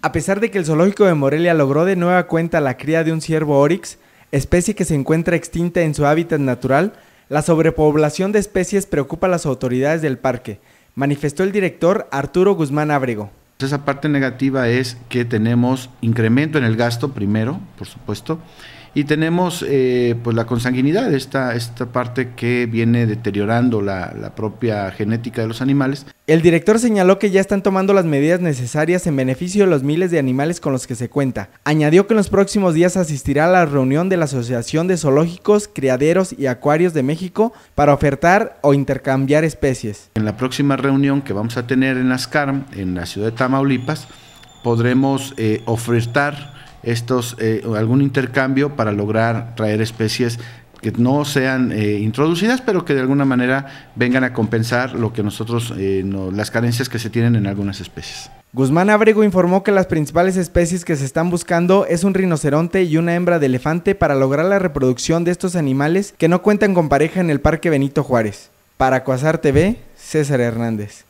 A pesar de que el zoológico de Morelia logró de nueva cuenta la cría de un ciervo orix, especie que se encuentra extinta en su hábitat natural, la sobrepoblación de especies preocupa a las autoridades del parque, manifestó el director Arturo Guzmán Ábrego. Esa parte negativa es que tenemos incremento en el gasto primero, por supuesto, y tenemos eh, pues la consanguinidad, esta, esta parte que viene deteriorando la, la propia genética de los animales. El director señaló que ya están tomando las medidas necesarias en beneficio de los miles de animales con los que se cuenta. Añadió que en los próximos días asistirá a la reunión de la Asociación de Zoológicos, Criaderos y Acuarios de México para ofertar o intercambiar especies. En la próxima reunión que vamos a tener en Ascarm, en la ciudad de Tamaulipas, podremos eh, ofertar estos, eh, algún intercambio para lograr traer especies que no sean eh, introducidas, pero que de alguna manera vengan a compensar lo que nosotros, eh, las carencias que se tienen en algunas especies. Guzmán Abrego informó que las principales especies que se están buscando es un rinoceronte y una hembra de elefante para lograr la reproducción de estos animales que no cuentan con pareja en el Parque Benito Juárez. Para Coasar TV, César Hernández.